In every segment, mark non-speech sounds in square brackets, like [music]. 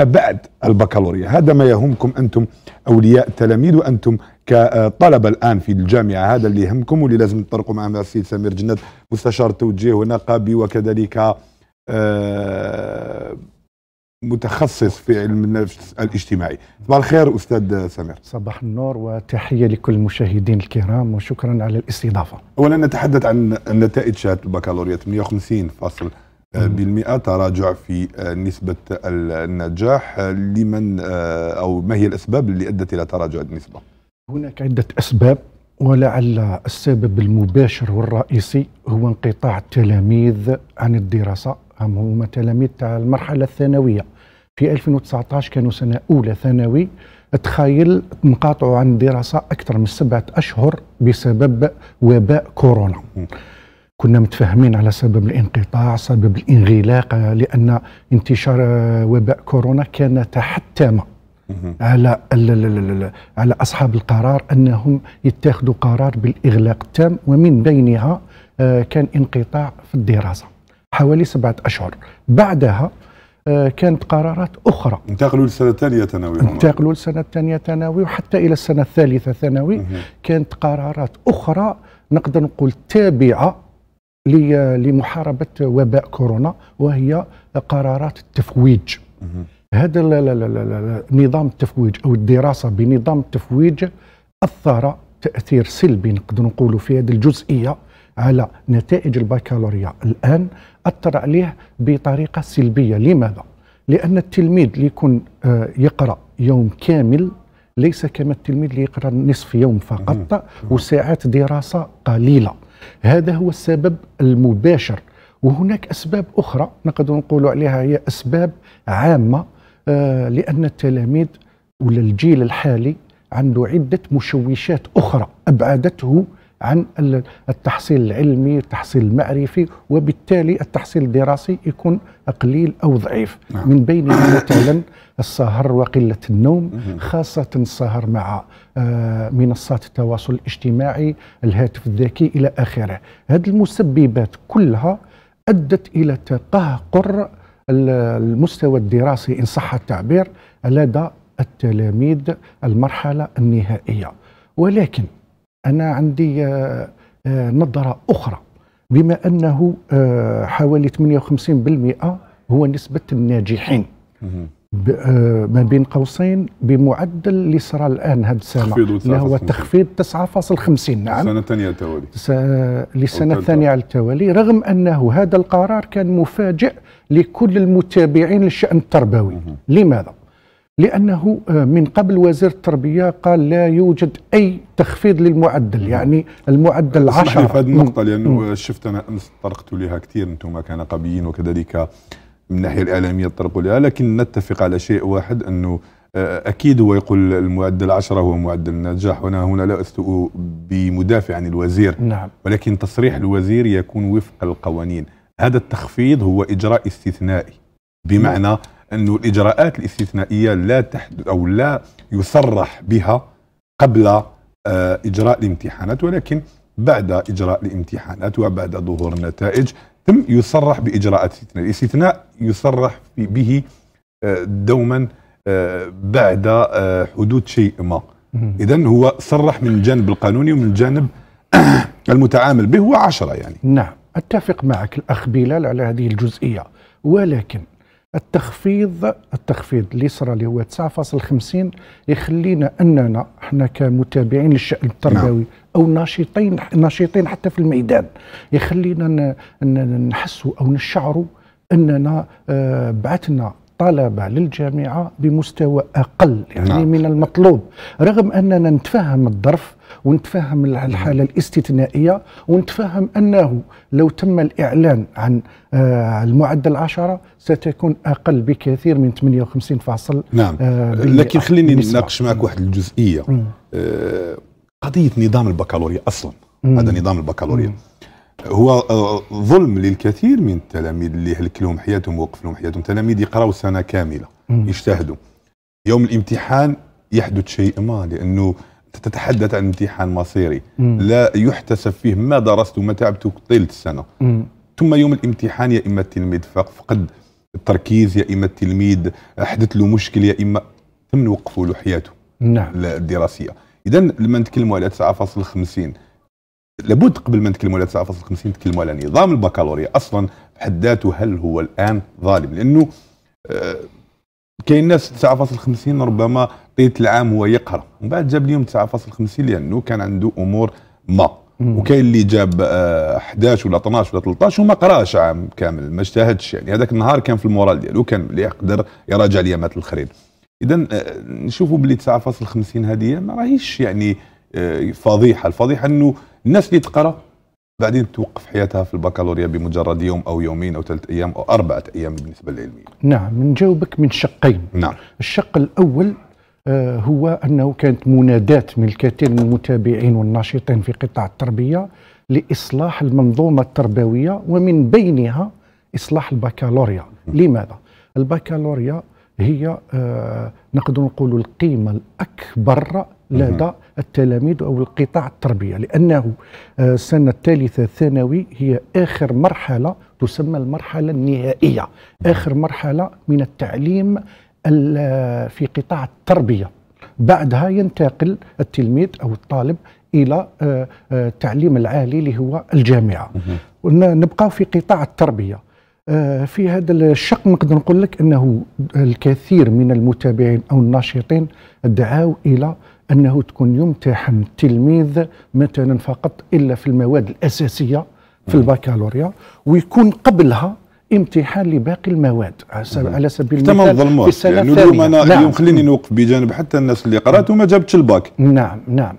بعد البكالوريا هذا ما يهمكم أنتم أولياء التلاميذ وأنتم كطلبة الآن في الجامعة هذا اللي يهمكم واللي لازم تطرقوا مع السيد سمير جنات مستشار التوجيه ونقابي وكذلك آه، متخصص في علم النفس الاجتماعي صباح الخير أستاذ سمير صباح النور وتحية لكل المشاهدين الكرام وشكرا على الاستضافة أولا نتحدث عن نتائج شهادة البكالوريا 58 فاصل بالمئة تراجع في آه، نسبة النجاح آه، لمن آه، أو ما هي الأسباب اللي أدت إلى تراجع النسبة هناك عدة أسباب ولعل السبب المباشر والرئيسي هو انقطاع التلاميذ عن الدراسة هم هم تلاميذ تاع المرحلة الثانوية في 2019 كانوا سنة أولى ثانوي تخيل انقطعوا عن الدراسة أكثر من سبعة أشهر بسبب وباء كورونا كنا متفاهمين على سبب الانقطاع سبب الانغلاق لان انتشار وباء كورونا كان تحتم على على اصحاب القرار انهم يتخذوا قرار بالاغلاق التام ومن بينها آه، كان انقطاع في الدراسه حوالي سبعه اشهر بعدها آه، كانت قرارات اخرى انتقلوا للسنه الثانيه ثانوي انتقلوا للسنه الثانيه ثانوي وحتى الى السنه الثالثه ثانوي كانت قرارات اخرى نقدر نقول تابعه لمحاربه وباء كورونا وهي قرارات التفويج هذا نظام التفويج او الدراسه بنظام التفويج اثر تاثير سلبي نقدر نقولوا في هذه الجزئيه على نتائج البكالوريا الان اثر عليه بطريقه سلبيه لماذا لان التلميذ اللي يكون آه، يقرا يوم كامل ليس كما التلميذ اللي يقرا نصف يوم فقط وساعات دراسه قليله هذا هو السبب المباشر وهناك أسباب أخرى نقدر نقول عليها هي أسباب عامة آه، لأن التلاميذ ولا الجيل الحالي عنده عدة مشوشات أخرى أبعدته عن التحصيل العلمي التحصيل المعرفي وبالتالي التحصيل الدراسي يكون قليل أو ضعيف نعم. من بين [coughs] مثلا السهر وقلة النوم خاصة السهر مع آه، منصات التواصل الاجتماعي الهاتف الذكي إلى آخره هذه المسببات كلها أدت إلى تقهقر المستوى الدراسي إن صح التعبير لدى التلاميذ المرحلة النهائية ولكن أنا عندي آه، آه، نظرة أخرى بما أنه آه، حوالي 58% هو نسبة الناجحين ما بين قوسين بمعدل اللي صرى الان هذا السنه اللي هو تخفيض 9.50 نعم سنه ثانيه على التوالي السنه للسنه الثانيه على التوالي رغم انه هذا القرار كان مفاجئ لكل المتابعين للشان التربوي مه. لماذا؟ لأنه آه، من قبل وزير التربية قال لا يوجد أي تخفيض للمعدل نعم. يعني المعدل 10 في هذه النقطة لأنه شفت أنا أمس طرقت لها كثير أنتم كنقابيين وكذلك من الناحية الإعلامية طرقوا لها لكن نتفق على شيء واحد أنه آه، أكيد هو يقول المعدل 10 هو معدل النجاح وأنا هنا لا أستوء بمدافع عن الوزير نعم. ولكن تصريح الوزير يكون وفق القوانين هذا التخفيض هو إجراء استثنائي بمعنى أن الإجراءات الاستثنائية لا تحدث أو لا يصرح بها قبل آه، إجراء الامتحانات ولكن بعد إجراء الامتحانات وبعد ظهور النتائج تم يصرح بإجراءات استثناء الاستثناء يصرح به آه، دوما آه، بعد حدوث شيء ما إذا هو صرح من الجانب القانوني ومن الجانب [coughs] المتعامل به هو عشرة يعني نعم أتفق معك الأخ بلال على هذه الجزئية ولكن التخفيض التخفيض اللي صرا اللي هو 9.50 يخلينا اننا احنا كمتابعين للشان التربوي نعم. او ناشطين ناشطين حتى في الميدان يخلينا نحسوا او نشعروا اننا آه، بعثنا الطلبة للجامعة بمستوى أقل يعني نعم. من المطلوب رغم أننا نتفهم الظرف ونتفهم نعم. الحالة الاستثنائية ونتفهم أنه لو تم الإعلان عن آه، المعدل 10 ستكون أقل بكثير من 58 فاصل نعم آه، لكن خليني نناقش معك واحد الجزئية آه، قضية نظام البكالوريا أصلا مم. هذا نظام البكالوريا مم. هو آه، ظلم للكثير من التلاميذ اللي هلك لهم حياتهم ووقف لهم حياتهم تلاميذ يقراوا سنه كامله يجتهدوا يوم الامتحان يحدث شيء ما لانه تتحدث عن امتحان مصيري مم. لا يحتسب فيه ما درست وما تعبت طيله السنه ثم يوم الامتحان يا اما التلميذ فقد التركيز يا اما التلميذ حدث له مشكل يا اما تم نوقفوا له حياته نعم الدراسيه اذا لما نتكلموا على 9.50 لابد قبل ما نتكلموا على 9.50 نتكلموا على نظام البكالوريا اصلا بحد ذاته هل هو الان ظالم لانه آه، كاين ناس 9.50 ربما طيله العام هو يقرا ومن بعد جاب لهم 9.50 لانه كان عنده امور ما وكاين اللي جاب 11 آه، ولا 12 ولا 13 وما قراش عام كامل ما اجتهدش يعني هذاك النهار كان في المورال ديالو كان اللي يقدر يراجع ليامات الاخرين اذا آه، نشوفوا باللي 9.50 هذه ما راهيش يعني فضيحه الفضيحه انه الناس اللي تقرا بعدين توقف حياتها في البكالوريا بمجرد يوم او يومين او ثلاث ايام او اربعه ايام بالنسبه للعلميه. نعم نجاوبك من شقين. نعم. الشق الاول آه، هو انه كانت منادات من الكثير من المتابعين والناشطين في قطاع التربيه لاصلاح المنظومه التربويه ومن بينها اصلاح البكالوريا، لماذا؟ البكالوريا هي آه، نقدر نقول القيمة الأكبر لدى التلاميذ أو القطاع التربية لأنه آه، السنة الثالثة الثانوي هي آخر مرحلة تسمى المرحلة النهائية آخر مرحلة من التعليم آه، في قطاع التربية بعدها ينتقل التلميذ أو الطالب إلى التعليم العالي اللي هو الجامعة نبقى في قطاع التربية آه، في هذا الشق نقدر نقول لك انه الكثير من المتابعين او الناشطين دعاوا الى انه تكون يمتحن التلميذ مثلا فقط الا في المواد الاساسيه في نعم. البكالوريا ويكون قبلها امتحان لباقي المواد على نعم. سبيل المثال في السنه يعني الثانيه اليوم انا نعم. اليوم خليني نوقف بجانب حتى الناس اللي قرات وما جابتش الباك نعم نعم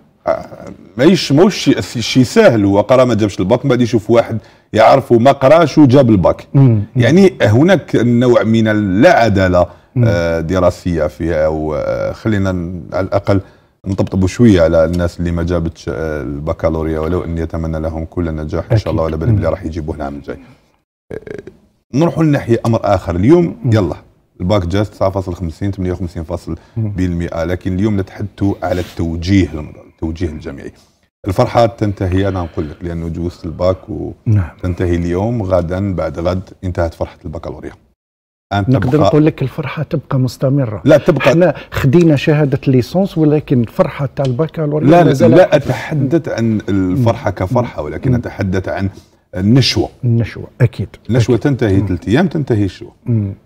ماهيش موش شي ساهل هو قرا ما جابش الباك من بعد يشوف واحد يعرف ما قراش وجاب الباك يعني هناك نوع من اللا عداله آه، دراسيه فيها وخلينا آه، على الاقل نطبطبوا شويه على الناس اللي ما جابتش آه، البكالوريا ولو اني اتمنى لهم كل النجاح ان شاء الله ولا بالي بلي راح يجيبوه العام الجاي نروحوا لناحيه امر اخر اليوم يلا الباك جات 9.50 58% لكن اليوم نتحدث على التوجيه للمدرسه التوجيه الجمعي الفرحة تنتهي أنا أقول لك لأنه جوز الباك نعم. تنتهي اليوم غدا بعد غد انتهت فرحة البكالوريا أنت نقدر نقول لك الفرحة تبقى مستمرة لا تبقى احنا خدينا شهادة ليسونس ولكن الفرحة تاع البكالوريا لا لا, لا أتحدث عن الفرحة كفرحة ولكن أتحدث عن النشوة النشوة أكيد النشوة أكيد. تنتهي ثلاث أيام تنتهي الشوة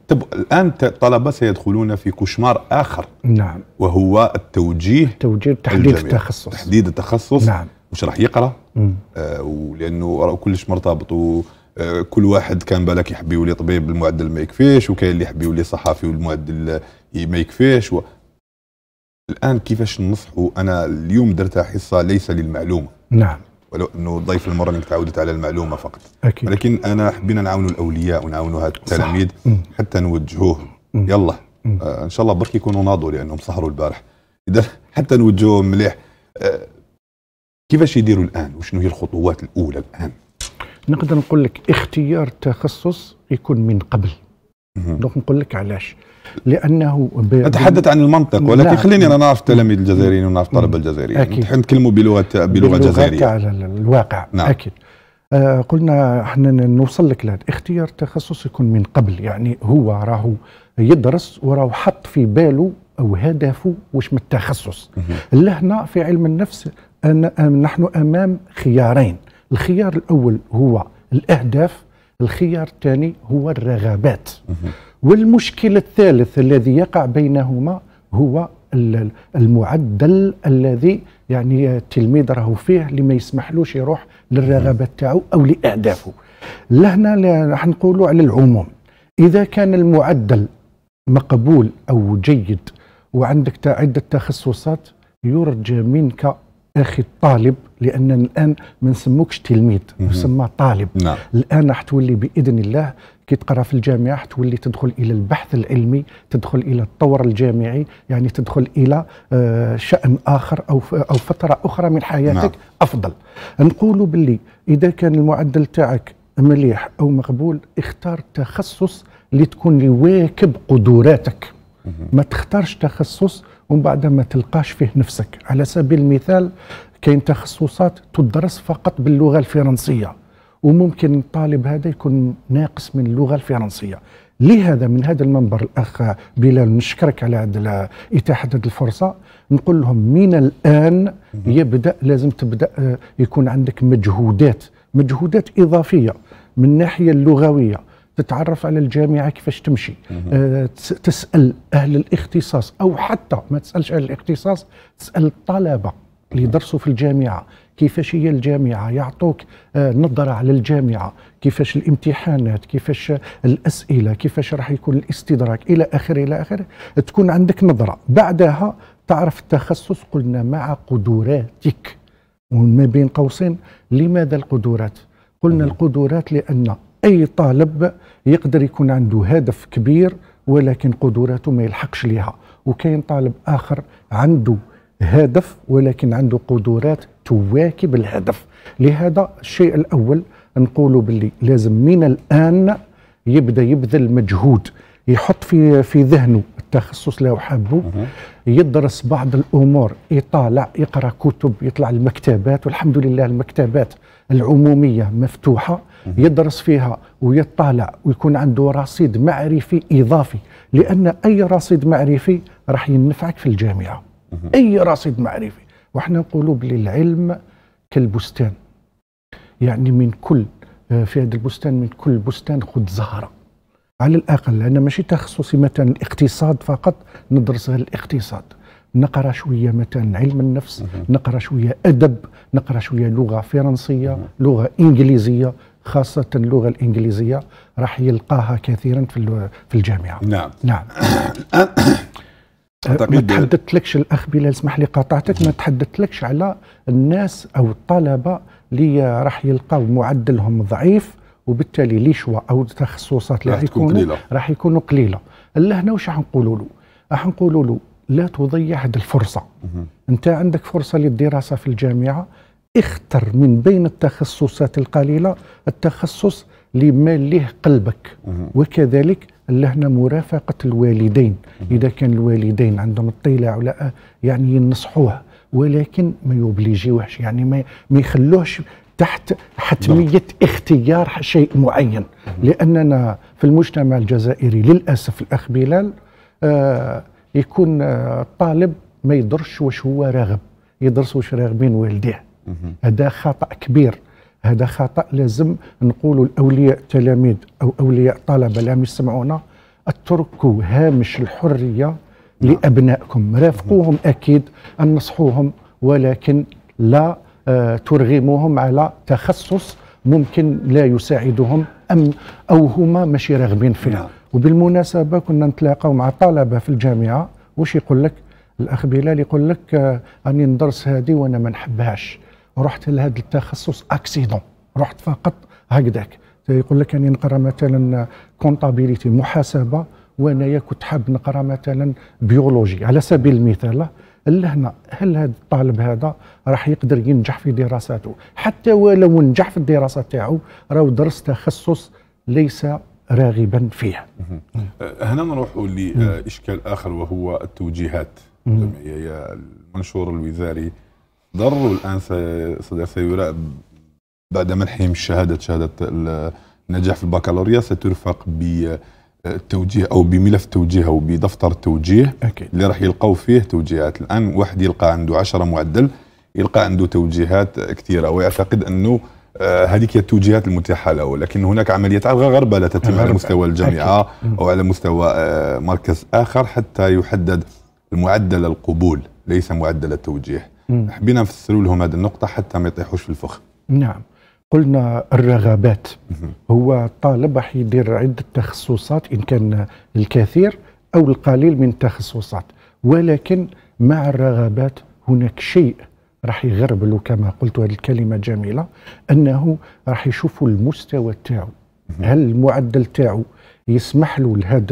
طب الآن الطلبة سيدخلون في كشمار آخر نعم وهو التوجيه التوجيه تحديد الجميع. التخصص تحديد التخصص نعم وش راح يقرا آه ولانه كلش مرتبط وكل آه، واحد كان بالك يحب يولي طبيب المعدل ما يكفيش وكاين اللي يحب يولي صحافي والمعدل ما يكفيش و... الان كيفاش ننصحوا انا اليوم درتها حصه ليس للمعلومه نعم ولو انه ضيف المره اللي تعودت على المعلومه فقط أكيد. ولكن انا حبينا نعاونوا الاولياء ونعاونوا التلاميذ حتى نوجهوه يلا آه ان شاء الله برك يكونوا ناضوا لانهم سهروا البارح اذا حتى نوجهوهم مليح آه كيفاش يديروا الان وشنو هي الخطوات الاولى الان نقدر نقول لك اختيار تخصص يكون من قبل دونك نقول لك علاش لانه نتحدث عن المنطق ولكن لا. نعم، خليني انا نعم. نعرف التلاميذ الجزائريين ونعرف الطلبه نعم، الجزائريين اكيد نتكلموا بلغه بلغه جزائريه على الواقع نعم. اكيد آه قلنا احنا نوصل لك لهذا اختيار تخصص يكون من قبل يعني هو راهو يدرس وراه حط في باله او هدفه واش من التخصص لهنا في علم النفس أن نحن امام خيارين الخيار الاول هو الاهداف الخيار الثاني هو الرغبات والمشكل الثالث الذي يقع بينهما هو المعدل الذي يعني التلميذ راهو فيه اللي ما يسمحلوش يروح للرغبات تاعو او لاهدافه لهنا راح نقولوا على العموم اذا كان المعدل مقبول او جيد وعندك عده تخصصات يرجى منك اخي الطالب لان الان ما نسموكش تلميذ يسمى طالب نعم. الان راح تولي باذن الله كي تقرا في الجامعه تولي تدخل الى البحث العلمي تدخل الى الطور الجامعي يعني تدخل الى آه، شان اخر او او فتره اخرى من حياتك نعم. افضل نقولوا باللي اذا كان المعدل تاعك مليح او مقبول اختار تخصص اللي تكون يواكب قدراتك ما تختارش تخصص ومن بعد ما تلقاش فيه نفسك على سبيل المثال كاين تخصصات تدرس فقط باللغه الفرنسيه وممكن الطالب هذا يكون ناقص من اللغه الفرنسيه لهذا من هذا المنبر الاخ بلال نشكرك على هذا اتاحه هذه الفرصه نقول لهم من الان يبدا لازم تبدا آه، يكون عندك مجهودات مجهودات اضافيه من الناحيه اللغويه تتعرف على الجامعه كيفاش تمشي أه تسال اهل الاختصاص او حتى ما تسالش اهل الاختصاص تسال الطلبه اللي درسوا في الجامعه كيفاش هي الجامعه يعطوك آه، نظره على الجامعه كيفاش الامتحانات كيفاش الاسئله كيفاش راح يكون الاستدراك الى اخره الى اخره تكون عندك نظره بعدها تعرف التخصص قلنا مع قدراتك وما بين قوسين لماذا القدرات قلنا القدرات لان اي طالب يقدر يكون عنده هدف كبير ولكن قدراته ما يلحقش ليها وكاين طالب اخر عنده هدف ولكن عنده قدرات تواكب الهدف لهذا الشيء الأول نقولوا باللي لازم من الآن يبدأ يبذل مجهود يحط في في ذهنه التخصص لو حابه يدرس بعض الامور يطالع يقرا كتب يطلع المكتبات والحمد لله المكتبات العموميه مفتوحه يدرس فيها ويطالع ويكون عنده رصيد معرفي اضافي لان اي رصيد معرفي راح ينفعك في الجامعه اي رصيد معرفي واحنا قلوب للعلم كالبستان يعني من كل آه، في هذا البستان من كل بستان خذ زهرة على الأقل أنا ماشي تخصصي مثلا الاقتصاد فقط ندرس غير الاقتصاد نقرا شويه مثلا علم النفس نقرا شويه ادب نقرا شويه لغه فرنسيه لغه انجليزيه خاصه اللغه الانجليزيه راح يلقاها كثيرا في في الجامعه نعم نعم [coughs] أه، ما تحدثتلكش الاخ بلال اسمح لي قاطعتك ما تحدثتلكش على الناس او الطلبه اللي راح يلقاو معدلهم ضعيف وبالتالي لي شوا او التخصصات اللي راح راح يكونوا قليله لهنا واش راح نقولوا له راح نقولوا له لا تضيع هذه الفرصه انت عندك فرصه للدراسه في الجامعه اختر من بين التخصصات القليله التخصص اللي مال ليه قلبك وكذلك اللجنه مرافقه الوالدين اذا كان الوالدين عندهم اطلاع ولا يعني ينصحوه ولكن ما يبلجيوهش يعني ما ما يخلوهش تحت حتميه اختيار شيء معين لاننا في المجتمع الجزائري للاسف الاخ بلال آه، يكون الطالب آه، ما يدرش واش هو راغب يدرس واش راغبين والديه هذا خطا كبير هذا خطأ لازم نقولوا الأولياء تلاميذ أو أولياء طلبة عم يسمعونا اتركوا هامش الحرية نعم. لأبنائكم رافقوهم أكيد انصحوهم ولكن لا آه، ترغموهم على تخصص ممكن لا يساعدهم أم أو هما ماشي راغبين فيه نعم. وبالمناسبة كنا نتلاقاو مع طلبة في الجامعة واش يقول لك الأخ بلال يقول لك آه، راني ندرس هذه وأنا ما نحبهاش رحت لهذا التخصص اكسيدون رحت فقط هكذاك يقول لك اني نقرا مثلا كونتابيليتي محاسبه وانايا كنت حاب نقرا مثلا بيولوجي على سبيل المثال لهنا هل هذا الطالب هذا راح يقدر ينجح في دراساته حتى ولو نجح في الدراسه تاعو راهو درس تخصص ليس راغبا فيه هنا نروح لاشكال اخر وهو التوجيهات المنشور الوزاري ضروا الان سيراقب بعد منحهم الشهاده شهاده النجاح في البكالوريا سترفق بالتوجيه او بملف توجيه او بدفتر توجيه أكيد. اللي راح يلقاو فيه توجيهات الان واحد يلقى عنده 10 معدل يلقى عنده توجيهات كثيره ويعتقد انه آه، هذيك هي التوجيهات المتاحه له لكن هناك عمليات غربله تتم على مستوى الجامعه أكيد. او على مستوى آه، مركز اخر حتى يحدد المعدل القبول ليس معدل التوجيه حبينا نفسروا لهم هذه النقطه حتى ما يطيحوش في الفخ نعم قلنا الرغبات هو الطالب راح يدير عده تخصصات ان كان الكثير او القليل من التخصصات ولكن مع الرغبات هناك شيء راح يغربلو كما قلت هذه الكلمه جميله انه راح يشوفوا المستوى تاعو هل المعدل تاعو يسمح له لهذا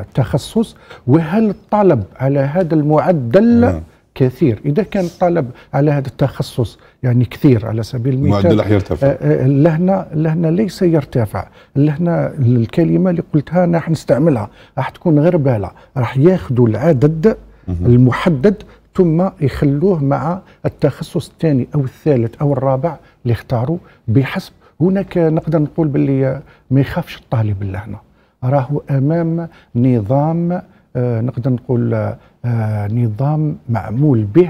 التخصص وهل الطلب على هذا المعدل كثير إذا كان الطلب على هذا التخصص يعني كثير على سبيل المثال معدل راح يرتفع اللهنة آه، آه، اللهنة ليس يرتفع اللهنة الكلمة اللي قلتها أنا راح نستعملها راح تكون غير بالة راح ياخذوا العدد المحدد ثم يخلوه مع التخصص الثاني أو الثالث أو الرابع اللي اختاروا بحسب هناك نقدر نقول باللي ما يخافش الطالب اللهنة راهو أمام نظام آه، نقدر نقول آه، نظام معمول به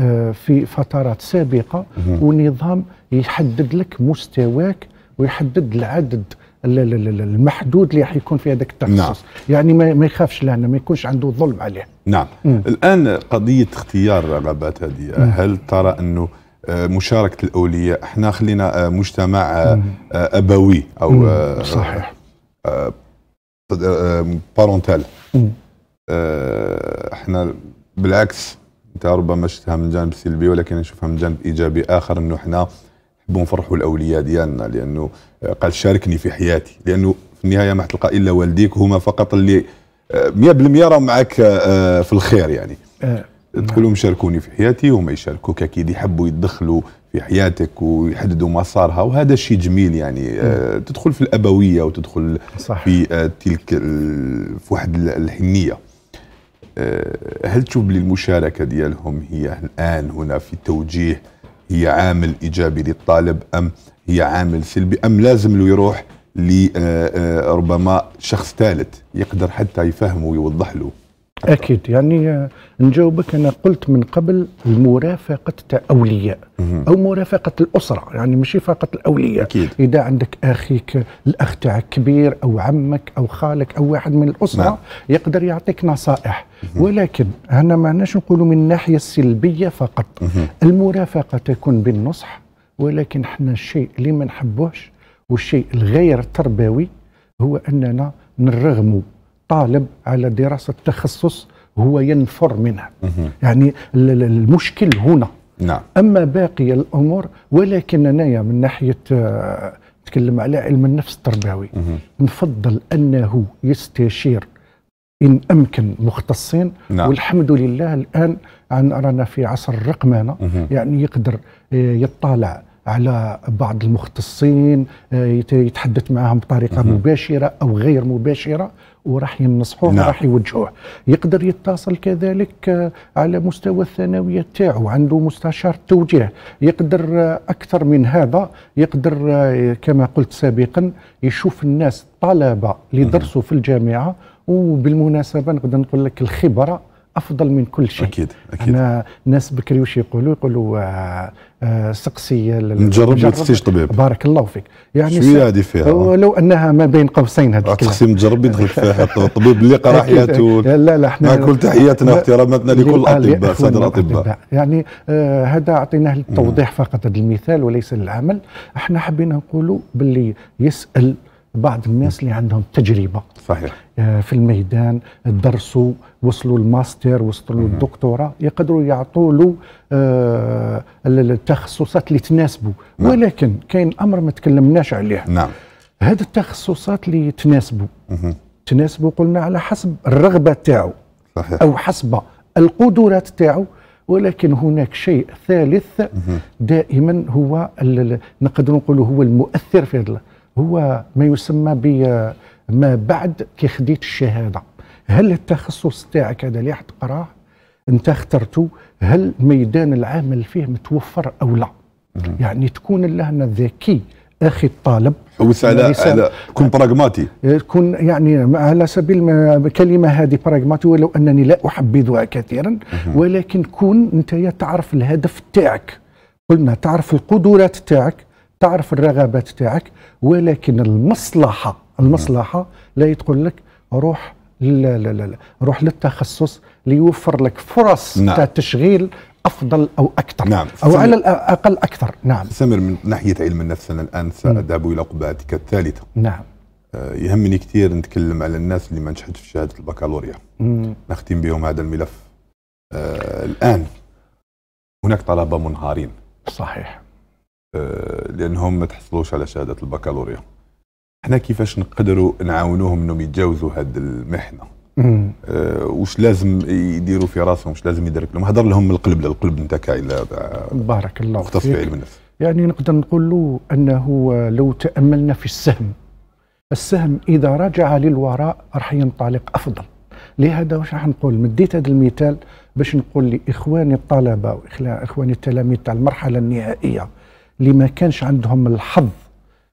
آه، في فترات سابقة ونظام يحدد لك مستواك ويحدد العدد المحدود اللي راح يكون في هذاك التخصص نعم. يعني ما يخافش لهنا ما يكونش عنده ظلم عليه نعم م. الان قضيه اختيار الرغبات هذه هل ترى انه آه، مشاركه الاولياء احنا خلينا مجتمع م. ابوي او م. صحيح بارونتال احنا بالعكس انت ربما شفتها من جانب سلبي ولكن نشوفها من جانب ايجابي اخر انه احنا نحبوا نفرحوا الاولياء ديالنا لانه قال شاركني في حياتي لانه في النهايه ما تلقى الا والديك هما فقط اللي 100% آه، راهم معك آه، في الخير يعني آه. تقول لهم شاركوني في حياتي وما يشاركوك اكيد يحبوا يدخلوا في حياتك ويحددوا مسارها وهذا شيء جميل يعني تدخل في الابويه وتدخل صح. في تلك في واحد الحنيه آه، هل تشوف بلي المشاركه ديالهم هي الان هنا في التوجيه هي عامل ايجابي للطالب ام هي عامل سلبي ام لازم له يروح لربما آه، آه، شخص ثالث يقدر حتى يفهمه ويوضح له اكيد يعني آه، نجاوبك انا قلت من قبل المرافقة اولياء او مرافقه الاسره يعني ماشي فقط الاولياء أكيد. اذا عندك اخيك الاخ تاعك كبير او عمك او خالك او واحد من الاسره نعم. يقدر يعطيك نصائح ولكن هنا ما ناش نقولوا من الناحيه السلبيه فقط المرافقه تكون بالنصح ولكن احنا الشيء اللي ما نحبوهش والشيء الغير تربوي هو اننا نرغموا الطالب على دراسة تخصص هو ينفر منها يعني المشكل هنا نعم. أما باقي الأمور ولكن أنايا من ناحية آه، نتكلم على علم النفس التربوي نفضل أنه يستشير إن أمكن مختصين نعم. والحمد لله الآن عن رانا في عصر الرقمنة يعني يقدر آه، يطالع على بعض المختصين آه، يتحدث معهم بطريقه مباشره او غير مباشره وراح ينصحوه نعم. راح يوجهوه يقدر يتصل كذلك آه، على مستوى الثانويه تاعو عنده مستشار توجيه يقدر آه، اكثر من هذا يقدر كما قلت سابقا يشوف الناس طلبه اللي درسوا في الجامعه وبالمناسبه نقدر نقول لك الخبره افضل من كل شيء اكيد اكيد انا ناس بكري وش يقولوا يقولوا آه, آه، سقسي نجرب ما تفتيش طبيب بارك الله فيك يعني شويه هذه فيها ولو انها ما بين قوسين هذه الكلمه سقسي مجرب يدخل فيها الطبيب اللي قرا حياته لا لا احنا كل تحياتنا واحتراماتنا لكل الاطباء سادة الاطباء يعني آه هذا اعطيناه للتوضيح فقط هذا المثال وليس للعمل احنا حبينا نقولوا باللي يسال بعض الناس اللي عندهم تجربه صحيح آه، في الميدان درسوا وصلوا الماستر وصلوا الدكتوراه يقدروا يعطوا له آه، التخصصات اللي تناسبه نعم. ولكن كاين امر ما تكلمناش عليه نعم هذه التخصصات اللي تناسبه تناسبه قلنا على حسب الرغبه تاعو صحيح او حسب القدرات تاعو ولكن هناك شيء ثالث دائما هو نقدر نقولوا هو المؤثر في هذا هو ما يسمى بما بعد كي خديت الشهاده هل التخصص تاعك هذا اللي حتقراه انت اخترته هل ميدان العمل فيه متوفر او لا يعني تكون لهنا ذكي اخي الطالب حوس على على كن براغماتي آه، كن يعني على سبيل الكلمه هذه براغماتي ولو انني لا احبذها كثيرا ولكن كن انت تعرف الهدف تاعك قلنا تعرف القدرات تاعك تعرف الرغبات تاعك ولكن المصلحه المصلحه لا تقول لك روح لا لا لا روح للتخصص ليوفر لك فرص نعم. تشغيل افضل او اكثر نعم. او على الاقل اكثر نعم سمر من ناحيه علم النفس انا الان ساذهب الى قبعتك الثالثه نعم آه يهمني كثير نتكلم على الناس اللي ما نجحتش في شهاده البكالوريا نختم بهم هذا الملف آه الان هناك طلبه منهارين صحيح آه، لانهم ما تحصلوش على شهاده البكالوريا احنا كيفاش نقدروا نعاونوهم انهم يتجاوزوا هذه المحنه أه وش لازم يديروا في راسهم وش لازم يدرك لهم هضر لهم من القلب للقلب انت كعلة بارك الله مختص في علم النفس يعني نقدر نقول له انه لو تاملنا في السهم السهم اذا رجع للوراء راح ينطلق افضل لهذا واش راح نقول مديت هذا المثال باش نقول لاخواني الطلبه واخواني التلاميذ تاع المرحله النهائيه اللي ما كانش عندهم الحظ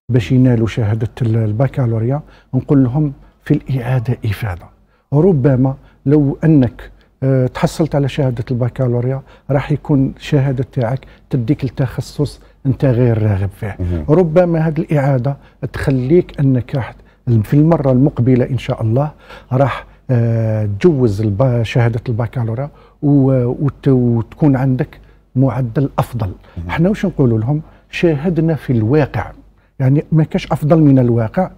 باش ينالوا شهاده الباكالوريا نقول لهم في الاعاده افاده ربما لو انك آه، تحصلت على شهاده الباكالوريا راح يكون الشهاده تاعك تديك التخصص انت غير راغب فيه ربما هذه الاعاده تخليك انك راح في المره المقبله ان شاء الله راح آه، تجوز شهاده الباكالوريا وتكون عندك معدل افضل احنا واش نقول لهم شاهدنا في الواقع يعني ما كاش افضل من الواقع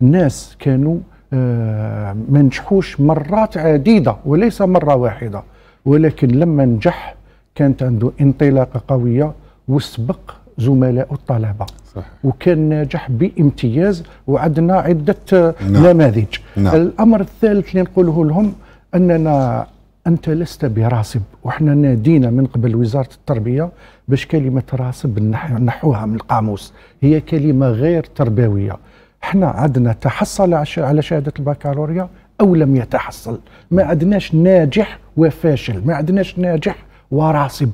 ناس كانوا آه، ما نجحوش مرات عديده وليس مره واحده ولكن لما نجح كانت عنده انطلاقه قويه وسبق زملاء الطلبه صح. وكان ناجح بامتياز وعدنا عده آه، نعم. نماذج نعم. الامر الثالث اللي نقوله لهم اننا انت لست براسب وحنا نادينا من قبل وزاره التربيه باش كلمه راسب نحوها من القاموس هي كلمه غير تربويه احنا عدنا تحصل على شهاده البكالوريا او لم يتحصل ما عدناش ناجح وفاشل ما عدناش ناجح وراسب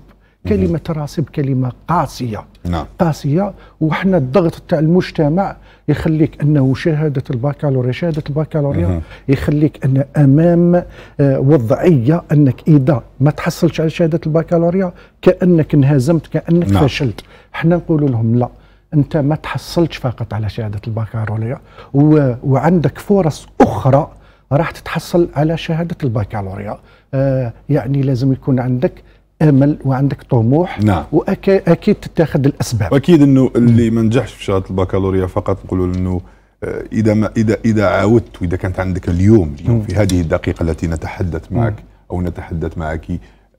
كلمه تراسب كلمه قاسيه نعم. قاسيه وحنا الضغط تاع المجتمع يخليك انه شهاده الباكالوريا شهاده الباكالوريا يخليك ان امام آه، وضعيه انك اذا ما تحصلش على شهاده الباكالوريا كانك انهزمت كانك نعم. فشلت حنا نقول لهم لا انت ما تحصلتش فقط على شهاده الباكالوريا و... وعندك فرص اخرى راح تتحصل على شهاده الباكالوريا آه يعني لازم يكون عندك امل وعندك طموح نعم واكيد تتاخذ الاسباب واكيد انه اللي ما نجحش في شهاده البكالوريا فقط نقولوا انه آه، اذا ما اذا اذا عاودت واذا كانت عندك اليوم اليوم في هذه الدقيقه التي نتحدث معك او نتحدث معك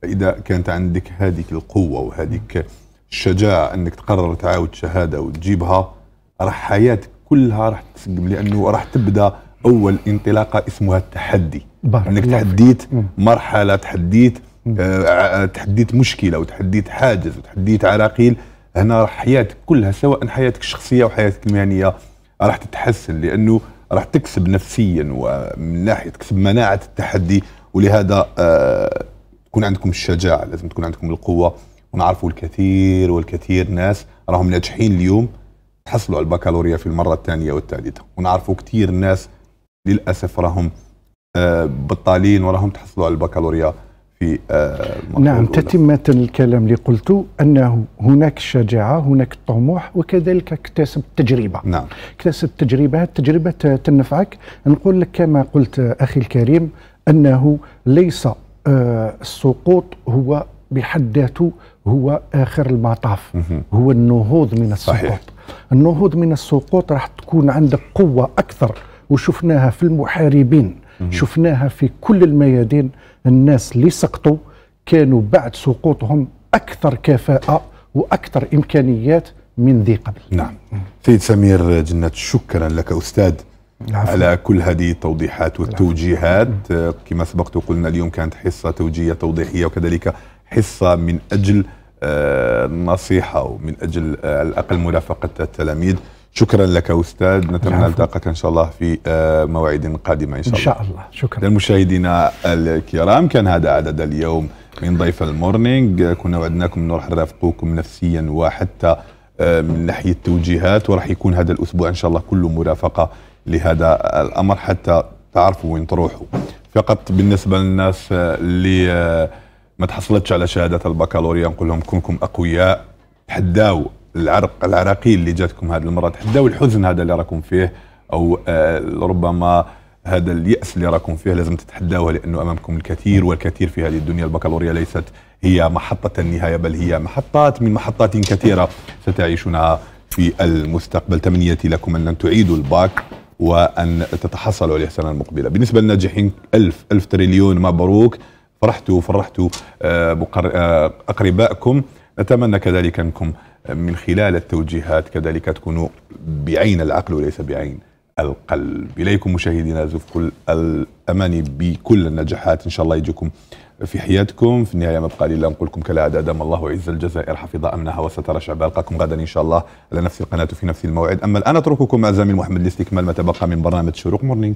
اذا كانت عندك هذه القوه وهذيك الشجاعه انك تقرر تعاود شهاده وتجيبها راح حياتك كلها راح تسقم لانه راح تبدا اول انطلاقه اسمها التحدي بارك انك تحديت مرحله تحديت آه، آه، تحديت مشكله وتحديت حاجز وتحديت عراقيل هنا حياتك كلها سواء حياتك الشخصيه وحياتك المهنيه راح تتحسن لانه راح تكسب نفسيا ومن ناحيه تكسب مناعه التحدي ولهذا آه، تكون عندكم الشجاعه لازم تكون عندكم القوه ونعرفوا الكثير والكثير ناس راهم ناجحين اليوم تحصلوا على البكالوريا في المره الثانيه والثالثه ونعرفوا كثير ناس للاسف راهم بطالين وراهم تحصلوا على البكالوريا في آه، نعم تتمة الكلام اللي قلته أنه هناك الشجاعة هناك الطموح وكذلك اكتسب التجربة نعم اكتسب التجربة التجربة تنفعك نقول لك كما قلت أخي الكريم أنه ليس آه، السقوط هو بحد ذاته هو آخر المطاف هو النهوض من السقوط صحيح. النهوض من السقوط راح تكون عندك قوة أكثر وشفناها في المحاربين شفناها في كل الميادين الناس اللي سقطوا كانوا بعد سقوطهم أكثر كفاءة وأكثر إمكانيات من ذي قبل نعم سيد سمير جنات شكرا لك أستاذ العفو. على كل هذه التوضيحات والتوجيهات كما سبقت وقلنا اليوم كانت حصة توجيهية توضيحية وكذلك حصة من أجل آه، النصيحة ومن أجل آه، على الأقل مرافقة التلاميذ شكرا لك استاذ نتمنى نلتقاك ان شاء الله في آه، موعد قادمه ان شاء الله ان شاء الله شكرا للمشاهدين الكرام كان هذا عدد اليوم من ضيف المورنينغ كنا وعدناكم انه راح نرافقوكم نفسيا وحتى آه، من ناحيه التوجيهات وراح يكون هذا الاسبوع ان شاء الله كله مرافقه لهذا الامر حتى تعرفوا وين تروحوا فقط بالنسبه للناس آه، اللي ما تحصلتش على شهاده البكالوريا نقول لهم كونكم اقوياء تحداوا العرق العراقيل اللي جاتكم هذه المره تحداو الحزن هذا اللي راكم فيه او آه، ربما هذا الياس اللي راكم فيه لازم تتحداوه لانه امامكم الكثير والكثير في هذه الدنيا البكالوريا ليست هي محطه النهايه بل هي محطات من محطات كثيره ستعيشونها في المستقبل تمنيتي لكم ان تعيدوا الباك وان تتحصلوا عليه السنه المقبله بالنسبه للناجحين ألف ألف تريليون مبروك فرحتوا فرحتوا آه، آه، اقربائكم نتمنى كذلك انكم من خلال التوجيهات كذلك تكون بعين العقل وليس بعين القلب إليكم مشاهدينا زفق الأماني بكل النجاحات إن شاء الله يجيكم في حياتكم في النهاية ما بقى لي إلا نقول لكم كالعادة أدام الله عز الجزائر حفظ أمنها وستر شعبها ألقاكم غدا إن شاء الله على نفس القناة في نفس الموعد أما الآن أترككم مع زميل محمد لاستكمال ما تبقى من برنامج شروق مورنينج